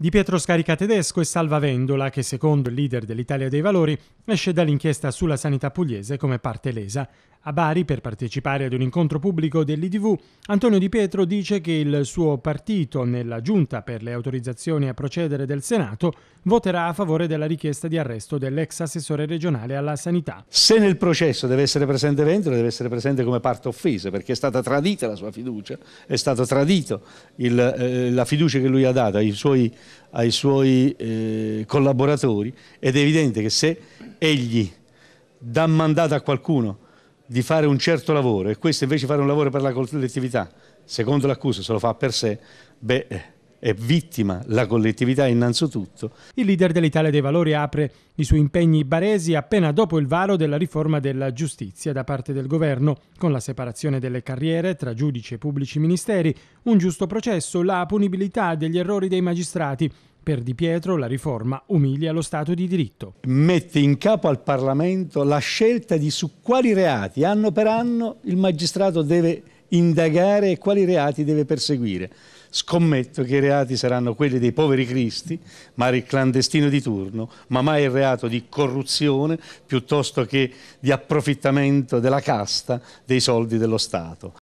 Di Pietro Scarica Tedesco e Salva Vendola, che secondo il leader dell'Italia dei Valori esce dall'inchiesta sulla sanità pugliese come parte lesa. A Bari, per partecipare ad un incontro pubblico dell'IDV, Antonio Di Pietro dice che il suo partito, nella giunta per le autorizzazioni a procedere del Senato, voterà a favore della richiesta di arresto dell'ex assessore regionale alla sanità. Se nel processo deve essere presente Ventola, deve essere presente come parte offesa, perché è stata tradita la sua fiducia, è stata tradita eh, la fiducia che lui ha dato ai suoi, ai suoi eh, collaboratori ed è evidente che se egli dà mandato a qualcuno di fare un certo lavoro e questo invece fare un lavoro per la collettività, secondo l'accusa se lo fa per sé, beh, è vittima la collettività innanzitutto. Il leader dell'Italia dei Valori apre i suoi impegni baresi appena dopo il varo della riforma della giustizia da parte del governo, con la separazione delle carriere tra giudici e pubblici ministeri, un giusto processo, la punibilità degli errori dei magistrati, per Di Pietro la riforma umilia lo Stato di diritto. Mette in capo al Parlamento la scelta di su quali reati anno per anno il magistrato deve indagare e quali reati deve perseguire. Scommetto che i reati saranno quelli dei poveri cristi, magari il clandestino di turno, ma mai il reato di corruzione piuttosto che di approfittamento della casta dei soldi dello Stato.